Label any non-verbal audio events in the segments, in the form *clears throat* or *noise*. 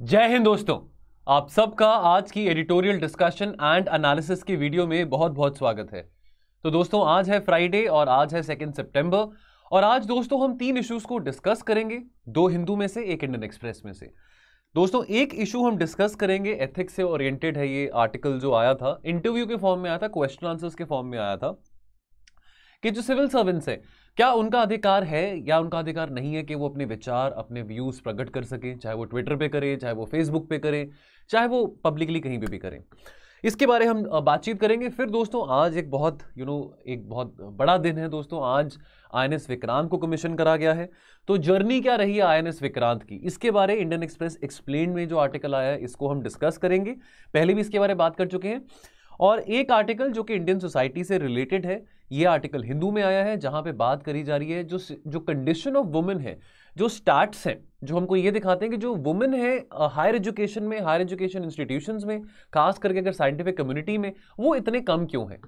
जय हिंद दोस्तों आप सबका आज की एडिटोरियल डिस्कशन एंड एनालिसिस की वीडियो में बहुत बहुत स्वागत है तो दोस्तों आज है फ्राइडे और आज है सेकेंड सितंबर और आज दोस्तों हम तीन इश्यूज को डिस्कस करेंगे दो हिंदू में से एक इंडियन एक्सप्रेस में से दोस्तों एक इशू हम डिस्कस करेंगे एथिक्स से ओरिएंटेड है ये आर्टिकल जो आया था इंटरव्यू के फॉर्म में आया था क्वेश्चन आंसर्स के फॉर्म में आया था कि जो सिविल सर्वेंट्स हैं क्या उनका अधिकार है या उनका अधिकार नहीं है कि वो अपने विचार अपने व्यूज़ प्रकट कर सकें चाहे वो ट्विटर पे करें चाहे वो फेसबुक पे करें चाहे वो पब्लिकली कहीं पे भी करें इसके बारे हम बातचीत करेंगे फिर दोस्तों आज एक बहुत यू you नो know, एक बहुत बड़ा दिन है दोस्तों आज आई विक्रांत को कमीशन करा गया है तो जर्नी क्या रही है आई विक्रांत की इसके बारे इंडियन एक्सप्रेस एक्सप्लेन में जो आर्टिकल आया है इसको हम डिस्कस करेंगे पहले भी इसके बारे में बात कर चुके हैं और एक आर्टिकल जो कि इंडियन सोसाइटी से रिलेटेड है ये आर्टिकल हिंदू में आया है जहां पे बात करी जा रही है जो जो कंडीशन ऑफ वुमेन है जो स्टार्ट्स हैं जो हमको ये दिखाते हैं कि जो वुमेन है हायर एजुकेशन में हायर एजुकेशन इंस्टीट्यूशंस में खास करके अगर साइंटिफिक कम्युनिटी में वो इतने कम क्यों हैं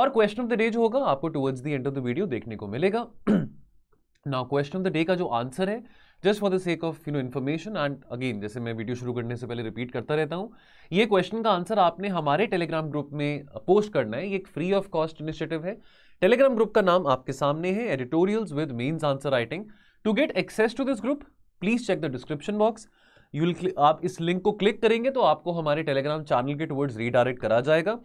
और क्वेश्चन ऑफ द डे जो होगा आपको towards the end of the video देखने को मिलेगा now question of the day का जो आंसर है just for the sake of you know information and again जैसे मैं वीडियो शुरू करने से पहले रिपीट करता रहता हूँ ये क्वेश्चन का आंसर आपने हमारे टेलीग्राम ग्रुप में पोस्ट करना है ये एक फ्री ऑफ कॉस्ट इनिशिएटिव है टेलीग्राम ग्रुप का नाम आपके सामने है editorials with mains answer writing to get access to this group please check the description box you will आप इस लिंक को क्लिक करेंगे तो आपको हमारे टेलीग्राम चैनल के टूवर्ड्स रीडायरेक्ट करा जाएगा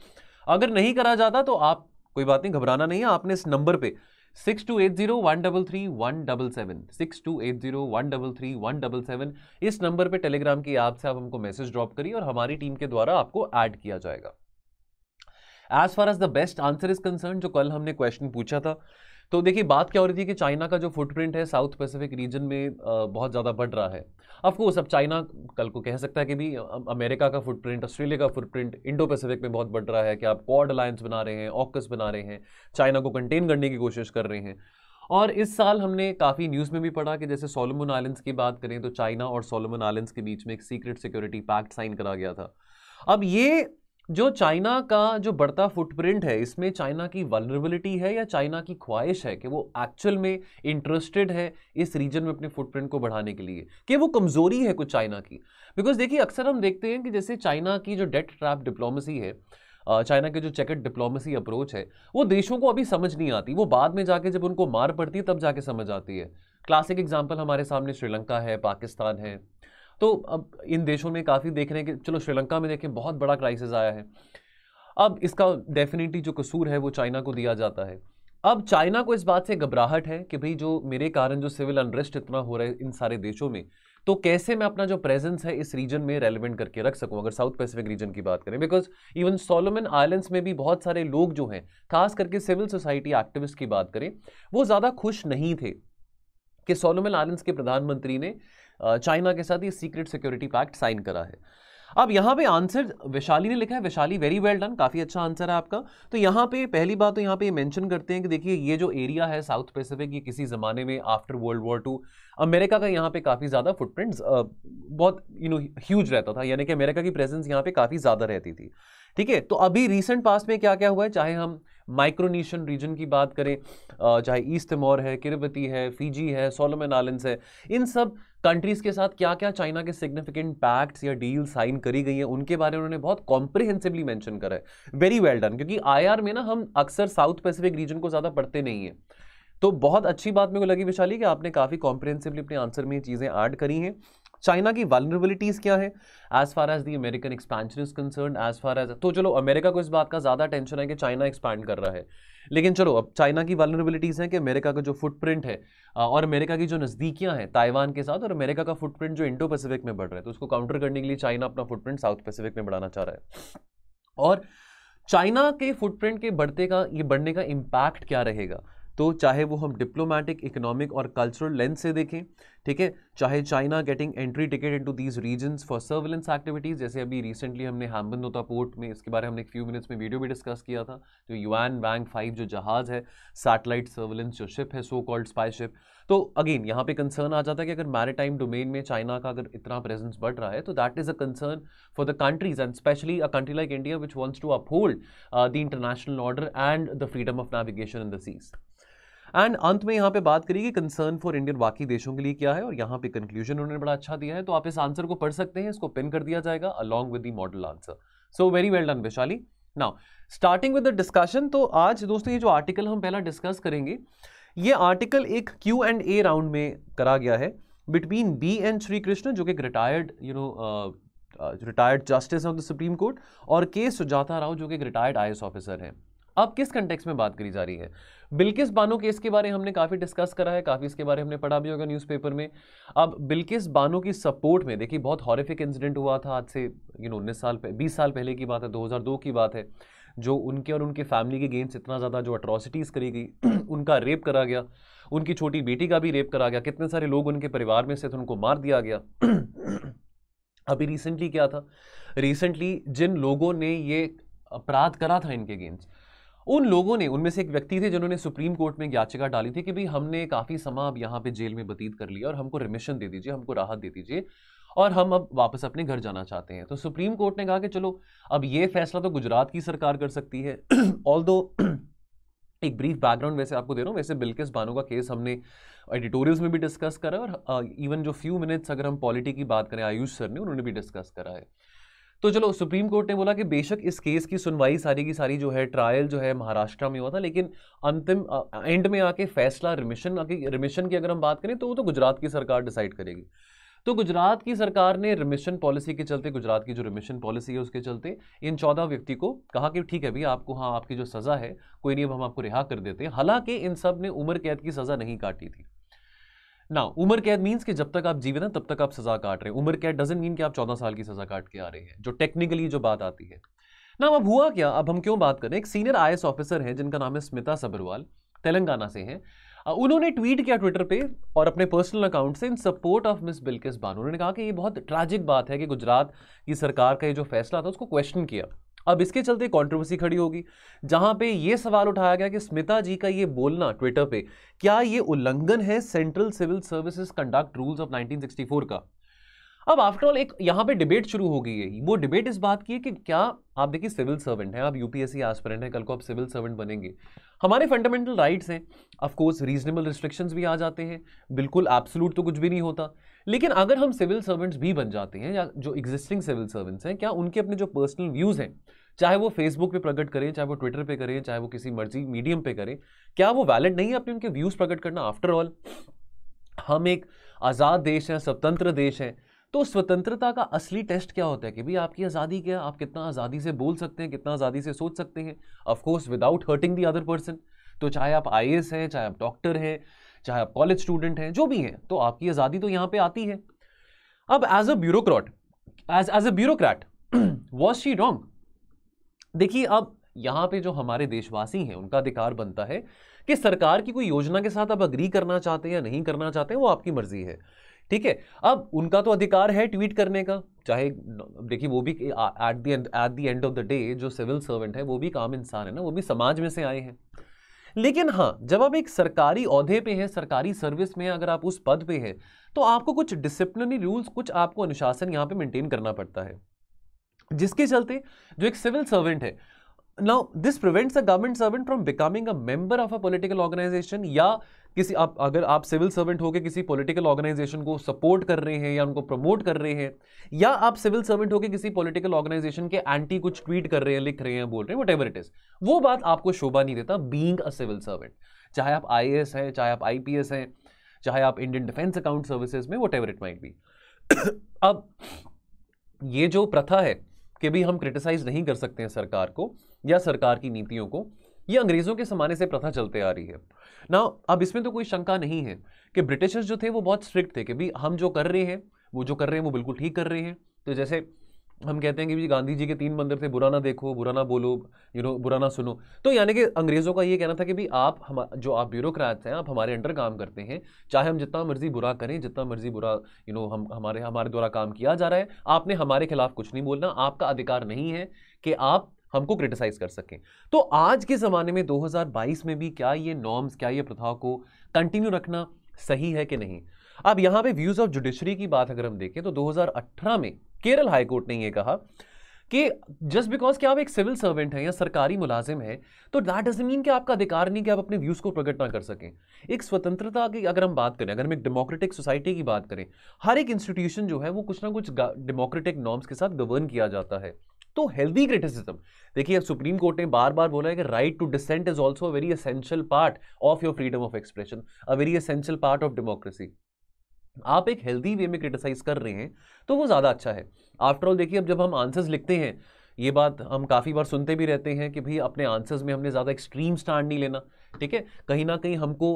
अगर नहीं करा जाता तो आप कोई बात नहीं घबराना नहीं है आपने इस नंबर पर six two eight zero one double three one double seven six two eight zero one double three one double seven इस नंबर पे टेलीग्राम की ऐप से आप हमको मैसेज ड्रॉप करिए और हमारी टीम के द्वारा आपको ऐड किया जाएगा as far as the best answer is concern जो कल हमने क्वेश्चन पूछा था तो देखिए बात क्या हो रही थी कि चाइना का जो फुटप्रिंट है साउथ पैसिफिक रीजन में बहुत ज़्यादा बढ़ रहा है अफकोर्स अब चाइना कल को कह सकता है कि भी अमेरिका का फुटप्रिंट ऑस्ट्रेलिया का फुटप्रिंट इंडो पैसिफिक में बहुत बढ़ रहा है कि आप कॉड अलायंस बना रहे हैं ऑकस बना रहे हैं चाइना को कंटेन करने की कोशिश कर रहे हैं और इस साल हमने काफ़ी न्यूज़ में भी पढ़ा कि जैसे सोलोमन आइलैंड्स की बात करें तो चाइना और सोलोमन आइलैंड्स के बीच में एक सीक्रेट सिक्योरिटी पैक्ट साइन करा गया था अब ये जो चाइना का जो बढ़ता फुटप्रिंट है इसमें चाइना की वलरेबिलिटी है या चाइना की ख्वाहिश है कि वो एक्चुअल में इंटरेस्टेड है इस रीजन में अपने फुटप्रिंट को बढ़ाने के लिए कि वो कमज़ोरी है कुछ चाइना की बिकॉज देखिए अक्सर हम देखते हैं कि जैसे चाइना की जो डेट ट्रैप डिप्लोमेसी है चाइना के जो चेकट डिप्लोमेसी अप्रोच है वो देशों को अभी समझ नहीं आती वो बाद में जाके जब उनको मार पड़ती है तब जाके समझ आती है क्लासिक एग्जाम्पल हमारे सामने श्रीलंका है पाकिस्तान है तो अब इन देशों में काफ़ी देख रहे हैं कि चलो श्रीलंका में देखें बहुत बड़ा क्राइसिस आया है अब इसका डेफिनेटली जो कसूर है वो चाइना को दिया जाता है अब चाइना को इस बात से घबराहट है कि भाई जो मेरे कारण जो सिविल अनरेस्ट इतना हो रहा है इन सारे देशों में तो कैसे मैं अपना जो प्रेजेंस है इस रीजन में रेलिवेंट करके रख सकूं अगर साउथ पैसिफिक रीजन की बात करें बिकॉज इवन सोलोमन आइलैंड्स में भी बहुत सारे लोग जो हैं खास करके सिविल सोसाइटी एक्टिविस्ट की बात करें वो ज़्यादा खुश नहीं थे कि सोलोमन आइलैंड्स के प्रधानमंत्री ने चाइना के साथ ये सीक्रेट सिक्योरिटी पैक्ट साइन करा है अब यहाँ पे आंसर वैशाली ने लिखा है वैशाली वेरी वेल डन काफ़ी अच्छा आंसर है आपका तो यहाँ पे पहली बात तो यहाँ पे मेंशन करते हैं कि देखिए ये जो एरिया है साउथ पैसिफिक ये किसी ज़माने में after world war two America का यहाँ पे काफ़ी ज़्यादा फुटप्रिंट्स बहुत यू नो ह्यूज रहता था यानी कि अमेरिका की प्रेजेंस यहाँ पे काफ़ी ज़्यादा रहती थी ठीक है तो अभी रिसेंट पास में क्या क्या हुआ है चाहे हम माइक्रोनेशियन रीजन की बात करें चाहे ईस्ट मोर है किरबती है फिजी है सोलोमन आइलैंड्स है इन सब कंट्रीज के साथ क्या क्या चाइना के सिग्निफिकेंट पैक्ट्स या डील साइन करी गई है उनके बारे में उन्होंने बहुत कॉम्प्रिहेंसिवली मैंशन करा है वेरी वेल डन क्योंकि आई में ना हम अक्सर साउथ पैसिफिक रीजन को ज़्यादा पढ़ते नहीं हैं तो बहुत अच्छी बात मेरे को लगी विशाली कि आपने काफ़ी कॉम्प्रिहेंसिवली अपने आंसर में ये चीज़ें ऐड करी हैं चाइना की वालनरेबिलिटीज़ क्या है as far as the American expansion is concern as far as तो चलो अमेरिका को इस बात का ज़्यादा टेंशन है कि चाइना एक्सपैंड कर रहा है लेकिन चलो अब चाइना की वालनरेबिलिटीज़ हैं कि अमेरिका का जो फुटप्रिंट है और अमेरिका की जो नज़दीकियाँ हैं ताइवान के साथ और अमेरिका का फुटप्रिंट जो इंडो पैसिफिक में बढ़ रहा है तो उसको काउंटर करने के लिए चाइना अपना फुटप्रिंट साउथ पैसिफिक में बढ़ाना चाह रहा है और चाइना के फुटप्रिंट के बढ़ते का ये बढ़ने का इम्पैक्ट क्या रहेगा तो चाहे वो हम डिप्लोमेटिक इकोनॉमिक और कल्चरल लेंस से देखें ठीक है चाहे China getting entry ticket into these regions for surveillance activities जैसे अभी रिसेंटली हमने हैम्बनोता पोर्ट में इसके बारे में हमने एक फ्यू मिनट्स में वीडियो भी डिस्कस किया था तो यूएन वैंग फाइव जो जहाज़ है सैटेलाइट सर्विलेंस जो शिप है सो कॉल्ड स्पाई शिप तो अगेन यहाँ पे कंसर्न आ जाता है कि अगर मैरिटाइम डोमेन में चाइना का अगर इतना प्रेजेंस बढ़ रहा है तो that is a concern for the countries and specially a country like India which wants to uphold the international order and the freedom of navigation in the seas and अंत में यहां पे बात करिए कंसर्न फॉर इंडियन बाकी देशों के लिए क्या है और यहाँ पे कंक्लूजन उन्होंने बड़ा अच्छा दिया है तो आप इस आंसर को पढ़ सकते हैं इसको पिन कर दिया जाएगा along with model answer so very well done Vaishali now starting with the discussion तो आज दोस्तों ये जो आर्टिकल हम पहला डिस्कस करेंगे ये आर्टिकल एक क्यू एंड ए राउंड में करा गया है between B and Shri Krishna जो कि एक retired you know retired justice of the Supreme Court और के सुजाता राव जो कि एक रिटायर्ड आई ऑफिसर हैं अब किस कंटेक्स में बात करी जा रही है बिल्किस बानो केस के बारे में हमने काफ़ी डिस्कस करा है काफ़ी इसके बारे में हमने पढ़ा भी होगा न्यूज़पेपर में अब बिल्किस बानो की सपोर्ट में देखिए बहुत हॉरिफिक इंसिडेंट हुआ था आज से यू नो उन्नीस साल बीस साल पहले की बात है दो की बात है जो उनके और उनके फैमिली के गेंस इतना ज़्यादा जो अट्रॉसिटीज़ करी गई *clears throat* उनका रेप करा गया उनकी छोटी बेटी का भी रेप करा गया कितने सारे लोग उनके परिवार में से थे उनको मार दिया गया *clears throat* अभी रिसेंटली क्या था रिसेंटली जिन लोगों ने ये अपराध करा था इनके गेंस उन लोगों ने उनमें से एक व्यक्ति थे जिन्होंने सुप्रीम कोर्ट में एक याचिका डाली थी कि भाई हमने काफ़ी समय अब यहाँ पे जेल में बतीत कर लिया और हमको रिमिशन दे दीजिए हमको राहत दे दीजिए और हम अब वापस अपने घर जाना चाहते हैं तो सुप्रीम कोर्ट ने कहा कि चलो अब ये फैसला तो गुजरात की सरकार कर सकती है ऑल *clears throat* दो एक ब्रीफ बैकग्राउंड वैसे आपको दे रहा हूँ वैसे बिल्किस बानो का केस हमने एडिटोरियल्स में भी डिस्कस करा और इवन जो फ्यू मिनट्स अगर हम पॉलिटी की बात करें आयुष सर ने उन्होंने भी डिस्कस करा है तो चलो सुप्रीम कोर्ट ने बोला कि बेशक इस केस की सुनवाई सारी की सारी जो है ट्रायल जो है महाराष्ट्र में हुआ था लेकिन अंतिम एंड में आके फैसला रिमिशन आके रिमिशन की अगर हम बात करें तो वो तो गुजरात की सरकार डिसाइड करेगी तो गुजरात की सरकार ने रिमिशन पॉलिसी के चलते गुजरात की जो रिमिशन पॉलिसी है उसके चलते इन चौदह व्यक्ति को कहा कि ठीक है भैया आपको हाँ आपकी जो सज़ा है कोई नहीं अब हम आपको रिहा कर देते हैं हालांकि इन सब ने उम्र कैद की सज़ा नहीं काटी थी ना उम्र कैद मीन्स कि जब तक आप जीवित हैं तब तक आप सजा काट रहे हैं उम्र कैद डजेंट मीन कि आप चौदह साल की सजा काट के आ रहे हैं जो टेक्निकली जो बात आती है ना अब हुआ क्या अब हम क्यों बात करें एक सीनियर आई ऑफिसर हैं जिनका नाम है स्मिता सबरवाल तेलंगाना से है उन्होंने ट्वीट किया ट्विटर पे और अपने पर्सनल अकाउंट से in support of miss Bilkis Bano उन्होंने कहा कि ये बहुत ट्रैजिक बात है कि गुजरात की सरकार का ये जो फैसला था उसको क्वेश्चन किया अब इसके चलते कंट्रोवर्सी खड़ी होगी जहां पे ये सवाल उठाया गया कि स्मिता जी का ये बोलना ट्विटर पे क्या ये उल्लंघन है central civil services conduct rules of 1964 का अब आफ्टरऑल एक यहाँ पे डिबेट शुरू हो गई है वो डिबेट इस बात की है कि क्या आप देखिए सिविल सर्वेंट हैं आप यूपीएससी एस्पिरेंट हैं कल को आप सिविल सर्वेंट बनेंगे हमारे फंडामेंटल राइट्स हैं ऑफकोर्स रीजनेबल रिस्ट्रिक्शंस भी आ जाते हैं बिल्कुल एब्सोलूट तो कुछ भी नहीं होता लेकिन अगर हम सिविल सर्वेंट्स भी बन जाते हैं या जो एग्जिस्टिंग सिविल सर्वेंट्स हैं क्या उनके अपने जो पर्सनल व्यूज़ हैं चाहे वो फेसबुक पे प्रकट करें चाहे वो ट्विटर पे करें चाहे वो किसी मर्जी मीडियम पे करें क्या वो वैलिड नहीं है अपने उनके व्यूज़ प्रकट करना आफ्टर ऑल हम एक आज़ाद देश हैं स्वतंत्र देश हैं तो स्वतंत्रता का असली टेस्ट क्या होता है कि भाई आपकी आज़ादी क्या आप कितना आज़ादी से बोल सकते हैं कितना आज़ादी से सोच सकते हैं of course without hurting the other person तो चाहे आप आई हैं चाहे आप डॉक्टर हैं चाहे आप कॉलेज स्टूडेंट हैं जो भी हैं तो आपकी आज़ादी तो यहाँ पर आती है अब as a bureaucrat as as a bureaucrat was she wrong देखिए अब यहाँ पे जो हमारे देशवासी हैं उनका अधिकार बनता है कि सरकार की कोई योजना के साथ आप अग्री करना चाहते हैं या नहीं करना चाहते हैं वो आपकी मर्जी है ठीक है अब उनका तो अधिकार है ट्वीट करने का चाहे देखिए वो भी at end at the end of the day जो सिविल सर्वेंट है वो भी काम इंसान है ना वो भी समाज में से आए हैं लेकिन हाँ जब आप एक सरकारी अहदे पे हैं सरकारी सर्विस में अगर आप उस पद पे हैं तो आपको कुछ डिसिप्लिनरी रूल्स कुछ आपको अनुशासन यहाँ पे मेंटेन करना पड़ता है जिसके चलते जो एक सिविल सर्वेंट है now this prevents a government servant from becoming a member of a political organisation या किसी आप अगर आप सिविल सर्वेंट होकर किसी पॉलिटिकल ऑर्गेनाइजेशन को सपोर्ट कर रहे हैं या उनको प्रमोट कर रहे हैं या आप सिविल सर्वेंट होकर किसी पॉलिटिकल ऑर्गेनाइजेशन के एंटी कुछ ट्वीट कर रहे हैं लिख रहे हैं बोल रहे हैं वट एवर इट इज वो बात आपको शोभा नहीं देता बींग अ सिविल सर्वेंट चाहे आप आई हैं चाहे आप आई हैं चाहे आप इंडियन डिफेंस अकाउंट सर्विसेज में whatever it might be अब ये जो प्रथा है कि भाई हम क्रिटिसाइज़ नहीं कर सकते हैं सरकार को या सरकार की नीतियों को ये अंग्रेज़ों के ज़माने से प्रथा चलते आ रही है ना अब इसमें तो कोई शंका नहीं है कि ब्रिटिशर्स जो थे वो बहुत स्ट्रिक्ट थे कि भाई हम जो कर रहे हैं वो जो कर रहे हैं वो बिल्कुल ठीक कर रहे हैं तो जैसे हम कहते हैं कि भी गांधी जी के तीन मंदिर थे बुरा ना देखो बुरा ना बोलो यू नो बुरा ना सुनो तो यानी कि अंग्रेज़ों का ये कहना था कि भी आप हम जो आप ब्यूरोक्रेट्स हैं आप हमारे अंडर काम करते हैं चाहे हम जितना मर्ज़ी बुरा करें जितना मर्ज़ी बुरा यू नो हम हमारे हमारे द्वारा काम किया जा रहा है आपने हमारे खिलाफ कुछ नहीं बोलना आपका अधिकार नहीं है कि आप हमको क्रिटिसाइज़ कर सकें तो आज के ज़माने में 2022 में भी क्या ये नॉर्म्स क्या ये प्रथाओं को कंटिन्यू रखना सही है कि नहीं अब यहाँ पे व्यूज़ ऑफ जुडिशरी की बात अगर हम देखें तो 2018 में केरल हाईकोर्ट ने यह कहा कि जस्ट बिकॉज कि आप एक सिविल सर्वेंट हैं या सरकारी मुलाजिम हैं तो दैट डज मीन कि आपका अधिकार नहीं कि आप अपने व्यूज़ को प्रकट ना कर सकें एक स्वतंत्रता की अगर हम बात करें अगर हम एक डेमोक्रेटिक सोसाइटी की बात करें हर एक इंस्टीट्यूशन जो है वो कुछ ना कुछ डेमोक्रेटिक नॉर्म्स के साथ गवर्न किया जाता है तो हेल्दी क्रिटिसिज्म देखिए सुप्रीम कोर्ट ने बार बार बोला है कि right to dissent is also very essential part of your freedom of expression a very essential part of democracy आप एक हेल्दी वे में क्रिटिसाइज कर रहे हैं तो वो ज़्यादा अच्छा है आफ्टरऑल देखिए अब जब हम आंसर्स लिखते हैं ये बात हम काफ़ी बार सुनते भी रहते हैं कि भाई अपने आंसर्स में हमने ज़्यादा एक्सट्रीम स्टैंड नहीं लेना ठीक है कहीं ना कहीं हमको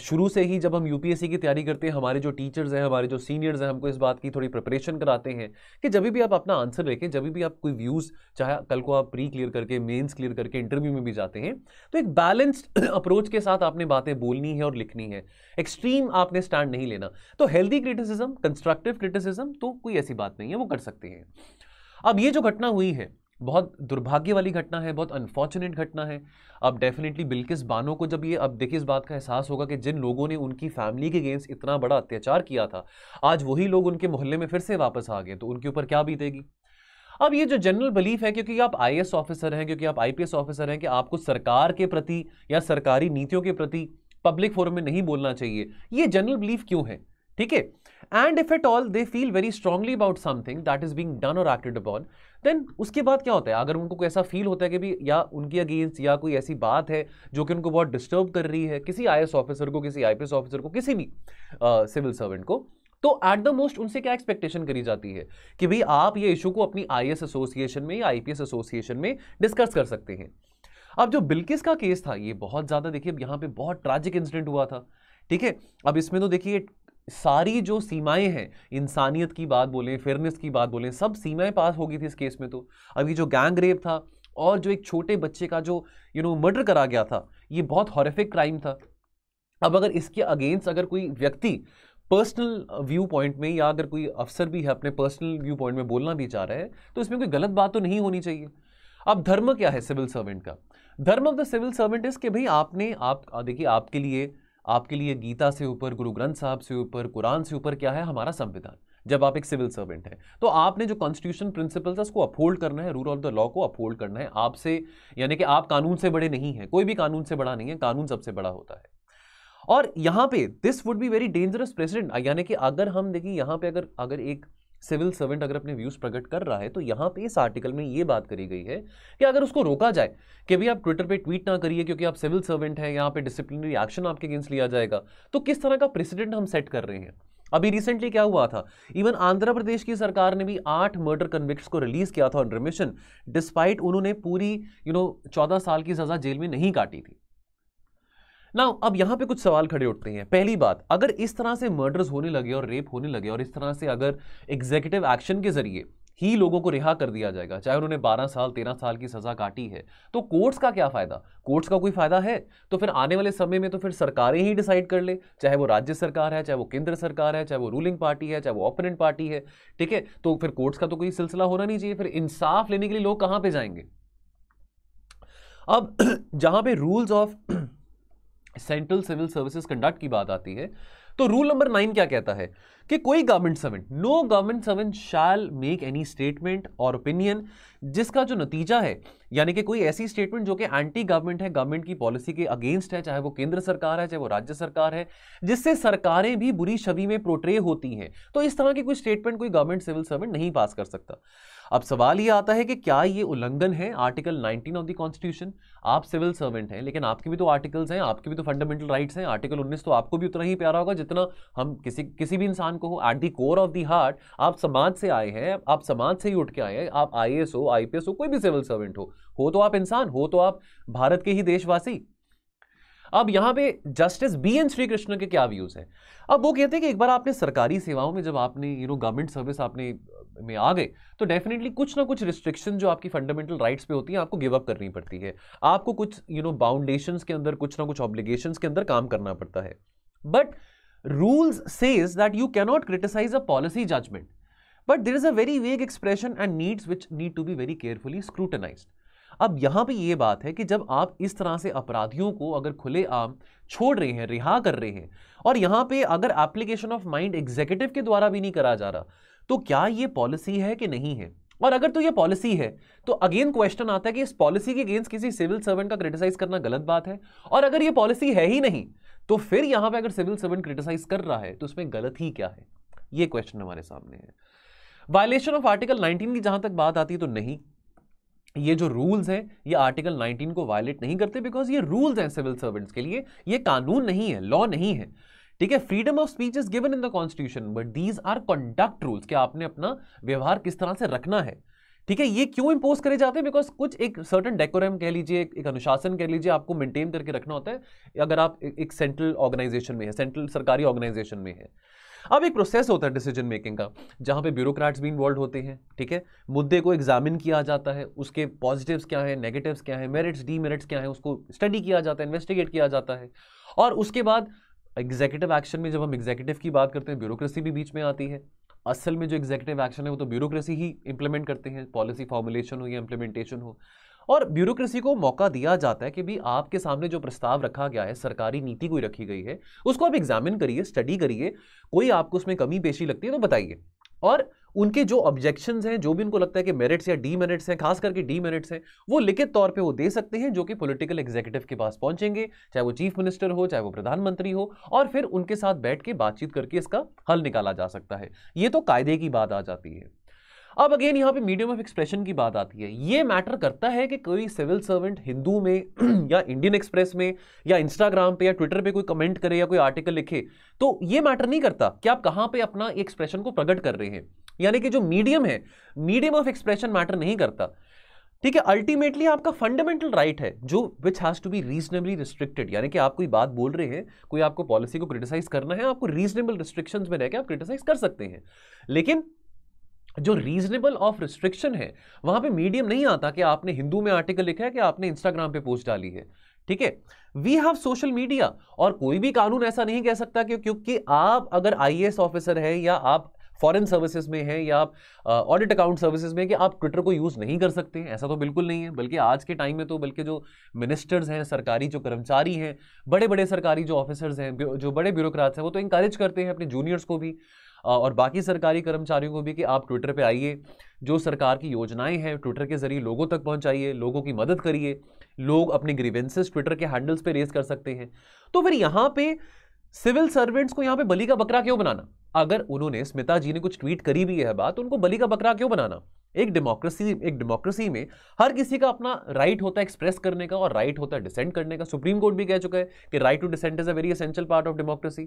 शुरू से ही जब हम यूपीएससी की तैयारी करते हैं हमारे जो टीचर्स हैं हमारे जो सीनियर्स हैं हमको इस बात की थोड़ी प्रिपरेशन कराते हैं कि जब भी आप अपना आंसर लिखें जब भी आप कोई व्यूज़ चाहे कल को आप प्री क्लियर करके मेंस क्लियर करके इंटरव्यू में भी जाते हैं तो एक बैलेंस्ड अप्रोच *clears throat* के साथ आपने बातें बोलनी है और लिखनी है एक्सट्रीम आपने स्टैंड नहीं लेना तो हेल्दी क्रिटिसिज्म कंस्ट्रक्टिव क्रिटिसिज्म तो कोई ऐसी बात नहीं है वो कर सकते हैं अब ये जो घटना हुई है बहुत दुर्भाग्य वाली घटना है बहुत अनफॉर्चुनेट घटना है अब डेफिनेटली बिल्किस बानो को जब ये अब देखिए इस बात का एहसास होगा कि जिन लोगों ने उनकी फैमिली के अगेंस्ट इतना बड़ा अत्याचार किया था आज वही लोग उनके मोहल्ले में फिर से वापस आ गए तो उनके ऊपर क्या बीतेगी अब ये जो जनरल बिलीफ है क्योंकि आप आई ऑफिसर हैं क्योंकि आप आई ऑफिसर हैं कि आपको सरकार के प्रति या सरकारी नीतियों के प्रति पब्लिक फोरम में नहीं बोलना चाहिए ये जनरल बिलीफ क्यों है ठीक है and if at all they feel very strongly about something that is being done or acted upon then उसके बाद क्या होता है अगर उनको कोई ऐसा फील होता है कि भी या उनकी अगेंस्ट या कोई ऐसी बात है जो कि उनको बहुत डिस्टर्ब कर रही है किसी आई ऑफिसर को किसी आई ऑफिसर को किसी भी सिविल uh, सर्वेंट को तो एट द मोस्ट उनसे क्या एक्सपेक्टेशन करी जाती है कि भाई आप ये इशू को अपनी आई एसोसिएशन में या आई एसोसिएशन में डिस्कस कर सकते हैं अब जो बिल्किस का केस था ये बहुत ज़्यादा देखिए यहाँ पे बहुत ट्रैजिक इंसिडेंट हुआ था ठीक है अब इसमें तो देखिए सारी जो सीमाएं हैं इंसानियत की बात बोलें फेयरनेस की बात बोलें सब सीमाएं पास हो गई थी इस केस में तो अभी जो गैंग रेप था और जो एक छोटे बच्चे का जो यू नो मर्डर करा गया था ये बहुत हॉरिफिक क्राइम था अब अगर इसके अगेंस्ट अगर कोई व्यक्ति पर्सनल व्यू पॉइंट में या अगर कोई अफसर भी है अपने पर्सनल व्यू पॉइंट में बोलना भी चाह रहा है तो इसमें कोई गलत बात तो नहीं होनी चाहिए अब धर्म क्या है सिविल सर्वेंट का धर्म of the civil servant is कि भाई आपने आप देखिए आपके लिए आपके लिए गीता से ऊपर गुरु ग्रंथ साहब से ऊपर कुरान से ऊपर क्या है हमारा संविधान जब आप एक सिविल सर्वेंट हैं तो आपने जो कॉन्स्टिट्यूशन प्रिंसिपल्स है उसको अपहोल्ड करना है रूल ऑफ द लॉ को अपहोल्ड करना है आपसे यानी कि आप कानून से बड़े नहीं हैं कोई भी कानून से बड़ा नहीं है कानून सबसे बड़ा होता है और यहाँ पे this would be very dangerous precedent यानी कि अगर हम देखिए यहाँ पे अगर अगर एक सिविल सर्वेंट अगर अपने व्यूज प्रकट कर रहा है तो यहाँ पे इस आर्टिकल में ये बात करी गई है कि अगर उसको रोका जाए कि भाई आप ट्विटर पे ट्वीट ना करिए क्योंकि आप सिविल सर्वेंट हैं यहाँ पे डिसिप्लिनरी एक्शन आपके अगेंस्ट लिया जाएगा तो किस तरह का प्रेसिडेंट हम सेट कर रहे हैं अभी रिसेंटली क्या हुआ था इवन आंध्र प्रदेश की सरकार ने भी आठ मर्डर कन्विक्ट को रिलीज किया था ऑन रिमिशन डिस्पाइट उन्होंने पूरी यू नो चौदह साल की सजा जेल में नहीं काटी थी ना अब यहां पे कुछ सवाल खड़े उठते हैं पहली बात अगर इस तरह से मर्डर्स होने लगे और रेप होने लगे और इस तरह से अगर एग्जीक्यूटिव एक्शन के जरिए ही लोगों को रिहा कर दिया जाएगा चाहे उन्होंने 12 साल 13 साल की सज़ा काटी है तो कोर्ट्स का क्या फ़ायदा कोर्ट्स का कोई फ़ायदा है तो फिर आने वाले समय में तो फिर सरकारें ही डिसाइड कर ले चाहे वो राज्य सरकार है चाहे वो केंद्र सरकार है चाहे वो रूलिंग पार्टी है चाहे वो ओपोनेंट पार्टी है ठीक है तो फिर कोर्ट्स का तो कोई सिलसिला होना नहीं चाहिए फिर इंसाफ लेने के लिए लोग कहाँ पर जाएंगे अब जहां पर rules of central civil services conduct की बात आती है तो रूल नंबर नाइन क्या कहता है कि कोई government servant no government servant shall make any statement or opinion जिसका जो नतीजा है यानी कि कोई ऐसी स्टेटमेंट जो कि एंटी गवर्नमेंट है गवर्नमेंट की पॉलिसी के अगेंस्ट है चाहे वो केंद्र सरकार है चाहे वो राज्य सरकार है जिससे सरकारें भी बुरी छवि में प्रोट्रे होती हैं तो इस तरह की कोई स्टेटमेंट कोई गवर्नमेंट सिविल सर्वेंट नहीं पास कर सकता अब सवाल ये आता है कि क्या ये उल्लंघन है आर्टिकल 19 ऑफ द कॉन्स्टिट्यूशन आप सिविल सर्वेंट हैं लेकिन आपके भी तो आर्टिकल्स हैं आपके भी तो फंडामेंटल राइट्स हैं आर्टिकल 19 तो आपको भी उतना ही प्यारा होगा जितना हम किसी किसी भी इंसान इंसान को हो at the core of the heart आप समाज से आए हैं आप समाज से ही उठ के आए हैं आप आई हो आई हो कोई भी सिविल सर्वेंट हो हो तो आप इंसान हो तो आप भारत के ही देशवासी अब यहां पे justice B N Srikrishna के क्या व्यूज़ हैं अब वो कहते हैं कि एक बार आपने सरकारी सेवाओं में जब आपने यू नो गवर्नमेंट सर्विस आपने में आ गए तो डेफिनेटली कुछ ना कुछ रिस्ट्रिक्शन जो आपकी फंडामेंटल राइट्स पे होती हैं आपको गिव अप करनी पड़ती है आपको कुछ यू नो बाउंडेशंस के अंदर कुछ ना कुछ ऑब्लिगेशंस के अंदर काम करना पड़ता है but rules says that you cannot criticize a policy judgment but there is a very vague expression and needs which need to be very carefully scrutinized अब यहां पे ये बात है कि जब आप इस तरह से अपराधियों को अगर खुले आम छोड़ रहे हैं रिहा कर रहे हैं और यहाँ पे अगर एप्लीकेशन ऑफ माइंड एग्जीक्यूटिव के द्वारा भी नहीं करा जा रहा तो क्या ये पॉलिसी है कि नहीं है और अगर तो ये पॉलिसी है तो अगेन क्वेश्चन आता है कि इस पॉलिसी के अगेंस्ट किसी सिविल सर्वेंट का क्रिटिसाइज करना गलत बात है और अगर ये पॉलिसी है ही नहीं तो फिर यहां पे अगर सिविल सर्वेंट क्रिटिसाइज कर रहा है तो उसमें गलत ही क्या है ये क्वेश्चन हमारे सामने है वायलेशन ऑफ आर्टिकल 19 की जहां तक बात आती है तो नहीं ये जो रूल्स हैं ये आर्टिकल 19 को वायलेट नहीं करते बिकॉज ये रूल्स हैं सिविल सर्वेंट्स के लिए ये कानून नहीं है लॉ नहीं है ठीक है freedom of speech is given in the constitution but these are conduct rules कि आपने अपना व्यवहार किस तरह से रखना है ठीक है ये क्यों इम्पोज करे जाते हैं बिकॉज कुछ एक सर्टन डेकोरम कह लीजिए एक अनुशासन कह लीजिए आपको मेंटेन करके रखना होता है अगर आप एक सेंट्रल ऑर्गेनाइजेशन में है सेंट्रल सरकारी ऑर्गेनाइजेशन में है अब एक प्रोसेस होता है डिसीजन मेकिंग का जहाँ पे ब्यूरोक्रेट्स भी इन्वॉल्व होते हैं ठीक है मुद्दे को एग्जामिन किया जाता है उसके पॉजिटिव्स क्या है नेगेटिव्स क्या है मेरिट्स डीमेरिट्स क्या है उसको स्टडी किया जाता है इन्वेस्टिगेट किया जाता है और उसके बाद एग्जीक्यूटिव एक्शन में जब हम एग्जीक्यूटिव की बात करते हैं ब्यूरोक्रेसी भी बीच में आती है असल में जो एग्जीक्यूटिव एक्शन है वो तो ब्यूरोक्रेसी ही इंप्लीमेंट करते हैं पॉलिसी फॉर्मुलेशन हो या इम्प्लीमेंटेशन हो और ब्यूरोक्रेसी को मौका दिया जाता है कि भी आपके सामने जो प्रस्ताव रखा गया है सरकारी नीति कोई रखी गई है उसको आप एग्जामिन करिए स्टडी करिए कोई आपको उसमें कमी पेशी लगती है तो बताइए और उनके जो ऑब्जेक्शन हैं जो भी उनको लगता है कि मेरिट्स या डी मेरिट्स हैं खास करके डी मेरिट्स हैं वो लिखित तौर पे वो दे सकते हैं जो कि पॉलिटिकल एग्जीक्यूटिव के पास पहुंचेंगे चाहे वो चीफ मिनिस्टर हो चाहे वो प्रधानमंत्री हो और फिर उनके साथ बैठ के बातचीत करके इसका हल निकाला जा सकता है ये तो कायदे की बात आ जाती है अब अगेन यहाँ पे मीडियम ऑफ एक्सप्रेशन की बात आती है ये मैटर करता है कि कोई सिविल सर्वेंट हिंदू में *clears throat* या इंडियन एक्सप्रेस में या इंस्टाग्राम पे या ट्विटर पे कोई कमेंट करे या कोई आर्टिकल लिखे तो ये मैटर नहीं करता कि आप कहाँ पे अपना एक्सप्रेशन को प्रकट कर रहे हैं यानी कि जो मीडियम है मीडियम ऑफ एक्सप्रेशन मैटर नहीं करता ठीक है अल्टीमेटली आपका फंडामेंटल राइट right है जो which has to be reasonably restricted यानी कि आप कोई बात बोल रहे हैं कोई आपको पॉलिसी को क्रिटिसाइज करना है आपको रीजनेबल रिस्ट्रिक्शंस में रहकर आप क्रिटिसाइज कर सकते हैं लेकिन जो रीजनेबल ऑफ रिस्ट्रिक्शन है वहां पे मीडियम नहीं आता कि आपने हिंदू में आर्टिकल लिखा है कि आपने इंस्टाग्राम पे पोस्ट डाली है ठीक है वी हैव सोशल मीडिया और कोई भी कानून ऐसा नहीं कह सकता कि क्योंकि आप अगर आईएएस ऑफिसर हैं या आप फॉरेन सर्विसेज में हैं या आप ऑडिट अकाउंट सर्विसेज में कि आप ट्विटर को यूज़ नहीं कर सकते हैं ऐसा तो बिल्कुल नहीं है बल्कि आज के टाइम में तो बल्कि जो मिनिस्टर्स हैं सरकारी जो कर्मचारी हैं बड़े बड़े सरकारी जो ऑफिसर्स हैं जो बड़े ब्यूरोक्रेट्स हैं वो तो इंकरेज करते हैं अपने जूनियर्स को भी और बाकी सरकारी कर्मचारियों को भी कि आप ट्विटर पर आइए जो सरकार की योजनाएं हैं ट्विटर के ज़रिए लोगों तक पहुंचाइए लोगों की मदद करिए लोग अपने ग्रीवेंसेस ट्विटर के हैंडल्स पे रेज कर सकते हैं तो फिर यहाँ पे सिविल सर्वेंट्स को यहाँ पे बलि का बकरा क्यों बनाना अगर उन्होंने स्मिता जी ने कुछ ट्वीट करी भी है बात उनको बलि का बकरा क्यों बनाना एक डेमोक्रेसी एक डेमोक्रेसी में हर किसी का अपना राइट होता है एक्सप्रेस करने का और राइट होता है डिसेंट करने का सुप्रीम कोर्ट भी कह चुका है कि right to dissent is a very essential part of democracy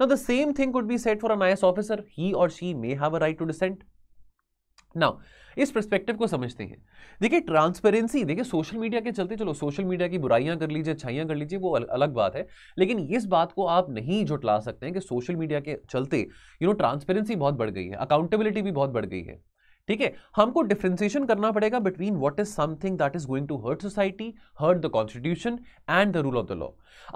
ना the same thing could be said for an I officer he or she may have a right to dissent now इस perspective को समझते हैं देखिए transparency देखिए social media के चलते चलो सोशल मीडिया की बुराइयां कर लीजिए अच्छाइयां कर लीजिए वो अल, अलग बात है लेकिन इस बात को आप नहीं जुटला सकते हैं कि सोशल मीडिया के चलते यू नो ट्रांसपेरेंसी बहुत बढ़ गई है अकाउंटेबिलिटी भी बहुत बढ़ गई है ठीक है हमको डिफ्रेंसिएशन करना पड़ेगा between what is something that is going to hurt society hurt the constitution and the rule of the law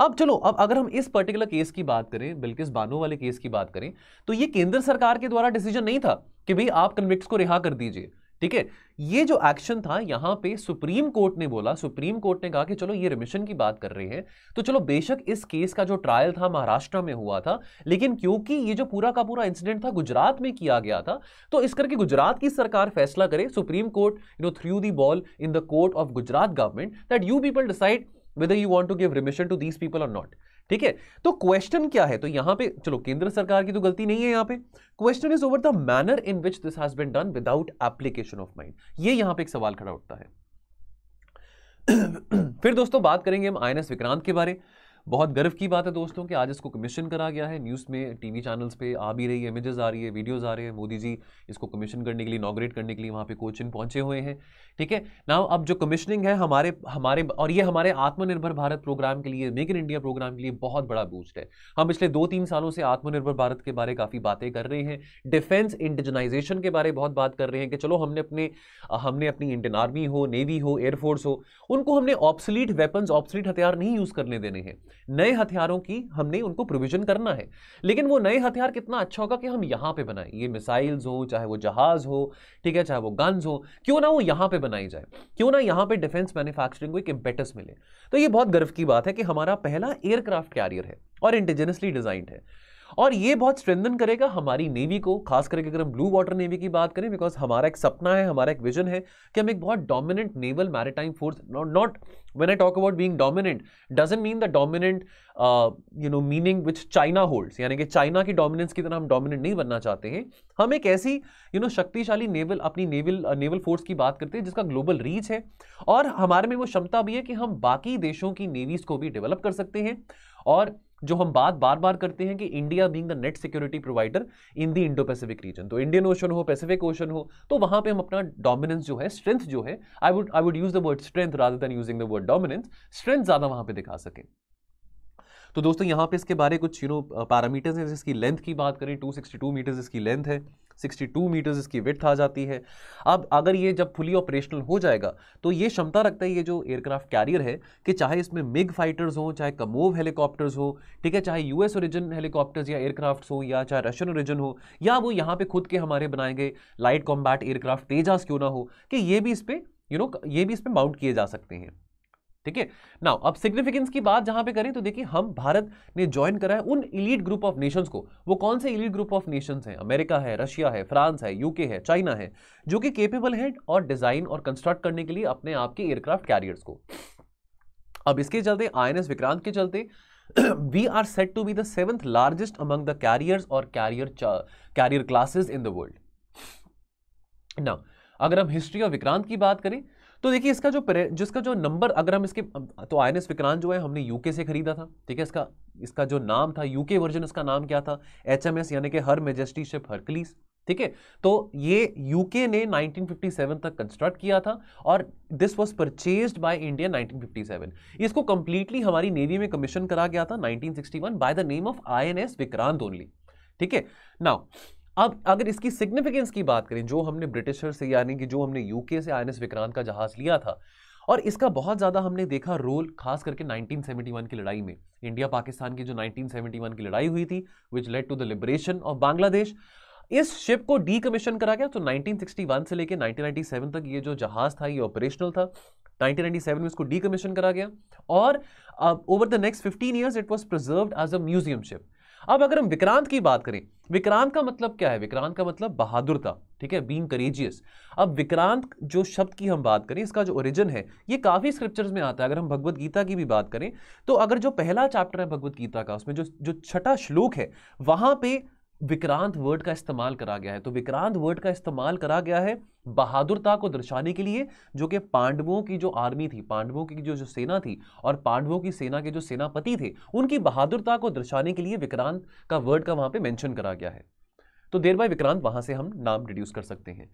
अब चलो अब अगर हम इस पर्टिकुलर केस की बात करें बिल्किस बानो वाले केस की बात करें तो ये केंद्र सरकार के द्वारा डिसीजन नहीं था कि भाई आप कन्विक्ट को रिहा कर दीजिए ठीक है ये जो एक्शन था यहां पे सुप्रीम कोर्ट ने बोला सुप्रीम कोर्ट ने कहा कि चलो ये रिमिशन की बात कर रहे हैं तो चलो बेशक इस केस का जो ट्रायल था महाराष्ट्र में हुआ था लेकिन क्योंकि ये जो पूरा का पूरा इंसिडेंट था गुजरात में किया गया था तो इस करके गुजरात की सरकार फैसला करे Supreme Court you know threw the ball in the court of Gujarat government that you people decide whether you want to give remission to these people or not ठीक है तो क्वेश्चन क्या है तो यहां पे चलो केंद्र सरकार की तो गलती नहीं है यहां पे question is over the manner in which this has been done without application of mind ये यहां पे एक सवाल खड़ा उठता है *clears throat* फिर दोस्तों बात करेंगे हम आई विक्रांत के बारे में बहुत गर्व की बात है दोस्तों कि आज इसको कमीशन करा गया है न्यूज़ में टीवी चैनल्स पे आ भी रही है इमेजेस आ रही है वीडियोज़ आ रहे हैं मोदी जी इसको कमीशन करने के लिए इनाग्रेट करने के लिए वहाँ पे कोचिन पहुँचे हुए हैं ठीक है ना अब जो कमीशनिंग है हमारे हमारे और ये हमारे आत्मनिर्भर भारत प्रोग्राम के लिए मेक इन इंडिया प्रोग्राम के लिए बहुत बड़ा बूस्ट है हम पिछले दो तीन सालों से आत्मनिर्भर भारत के बारे काफ़ी बातें कर रहे हैं डिफेंस इंडिजनाइजेशन के बारे बहुत बात कर रहे हैं कि चलो हमने अपने हमने अपनी इंडियन आर्मी हो नेवी हो एयरफोर्स हो उनको हमने ऑप्सलीट वेपन्स ऑप्सलीट हथियार नहीं यूज़ करने देने हैं नए हथियारों की हमने उनको प्रोविजन करना है लेकिन वो नए हथियार कितना अच्छा होगा कि हम यहाँ पे बनाएं ये मिसाइल्स हो चाहे वो जहाज़ हो ठीक है चाहे वो गन्स हो क्यों ना वो यहाँ पे बनाई जाए क्यों ना यहाँ पे डिफेंस मैन्युफैक्चरिंग को एक इम्पेटस मिले तो ये बहुत गर्व की बात है कि हमारा पहला एयरक्राफ्ट कैरियर है और इंटेजनसली डिज़ाइंड है और ये बहुत स्ट्रेंथन करेगा हमारी नेवी को खास करके अगर हम ब्लू वाटर नेवी की बात करें बिकॉज हमारा एक सपना है हमारा एक विजन है कि हम एक बहुत dominant naval maritime force not when I talk about being dominant doesn't mean the dominant you know meaning which China holds यानी कि चाइना की डोमिनेंस की तरह हम डोमिनेंट नहीं बनना चाहते हैं हम एक ऐसी यू नो शक्तिशाली नेवल अपनी नेवल नेवल फोर्स की बात करते हैं जिसका ग्लोबल रीच है और हमारे में वो क्षमता भी है कि हम बाकी देशों की नेवीज को भी डेवलप कर सकते हैं और जो हम बात बार बार करते हैं कि India being the net security provider in the Indo Pacific region तो इंडियन ओशन हो पैसिफिक ओशन हो तो वहां पे हम अपना डोमिनेंस जो है स्ट्रेंथ जो है I would I would use the word strength rather than using the word dominance strength ज्यादा वहां पे दिखा सकें तो दोस्तों यहाँ पे इसके बारे कुछ यू नो पैरामीटर्स हैं जिसकी लेंथ की बात करें 262 मीटर्स इसकी लेंथ है 62 मीटर्स इसकी विथ आ जाती है अब अगर ये जब फुली ऑपरेशनल हो जाएगा तो ये क्षमता रखता है ये जो एयरक्राफ्ट कैरियर है कि चाहे इसमें मिग फाइटर्स हों चाहे कमोव हेलीकॉप्टर्स हो ठीक है चाहे यूएस ओरिजिन हेलीकॉप्टर्स या एयरक्राफ्ट हो या चाहे रशियन ओरिजिन हो या वो यहाँ पे खुद के हमारे बनाए गए लाइट कॉम्बैट एयरक्राफ्ट तेजास क्यों ना हो कि ये भी इस पर यू नो ये भी इस पर माउंट किए जा सकते हैं ठीक है नाउ अब सिग्निफिकेंस की बात जहां पे करें तो देखिए हम भारत ने ज्वाइन करा है उन इलीट ग्रुप ऑफ नेशंस को वो कौन से इलीट ग्रुप ऑफ नेशंस हैं अमेरिका है रशिया है फ्रांस है यूके है चाइना है जो कि केपेबल हैं और डिजाइन और कंस्ट्रक्ट करने के लिए अपने आप के एयरक्राफ्ट कैरियर्स को अब इसके चलते आई विक्रांत के चलते we are set to be the seventh largest among the carriers और carrier carrier classes in the world ना अगर हम हिस्ट्री और विक्रांत की बात करें तो देखिए इसका जो जिसका जो नंबर अगर हम इसके तो आई विक्रांत जो है हमने यूके से खरीदा था ठीक है इसका इसका जो नाम था यूके वर्जन इसका नाम क्या था एच यानी कि हर मेजेस्टी शिप हर ठीक है तो ये यूके ने 1957 तक कंस्ट्रक्ट किया था और this was purchased by India 1957 इसको कंप्लीटली हमारी नेवी में कमीशन करा गया था 1961 by the name of INS Vikrant only ठीक है नाउ अब अगर इसकी सिग्निफिकेंस की बात करें जो हमने ब्रिटिशर से यानी कि जो हमने यूके से आई विक्रांत का जहाज लिया था और इसका बहुत ज़्यादा हमने देखा रोल खास करके 1971 की लड़ाई में इंडिया पाकिस्तान की जो 1971 की लड़ाई हुई थी which led to the liberation of Bangladesh इस शिप को डीकमीशन करा गया तो 1961 से लेकर 1997 तक ये जो जहाज था ये ऑपरेशनल था 1997 में इसको डीकमीशन करा गया और over the next 15 years it was preserved as a museum ship अब अगर हम विक्रांत की बात करें विक्रांत का मतलब क्या है विक्रांत का मतलब बहादुरता ठीक है बींग करेजियस अब विक्रांत जो शब्द की हम बात करें इसका जो ओरिजिन है ये काफ़ी स्क्रिप्चर्स में आता है अगर हम भगवत गीता की भी बात करें तो अगर जो पहला चैप्टर है भगवत गीता का उसमें जो जो छठा श्लोक है वहाँ पे विक्रांत वर्ड का इस्तेमाल करा गया है तो विक्रांत वर्ड का इस्तेमाल करा गया है बहादुरता को दर्शाने के लिए जो कि पांडवों की जो आर्मी थी पांडवों की जो जो सेना थी और पांडवों की सेना के जो सेनापति थे उनकी बहादुरता को दर्शाने के लिए विक्रांत का वर्ड का वहां पे मेंशन करा गया है तो देर बाय विक्रांत वहां से हम नाम रिड्यूस कर सकते हैं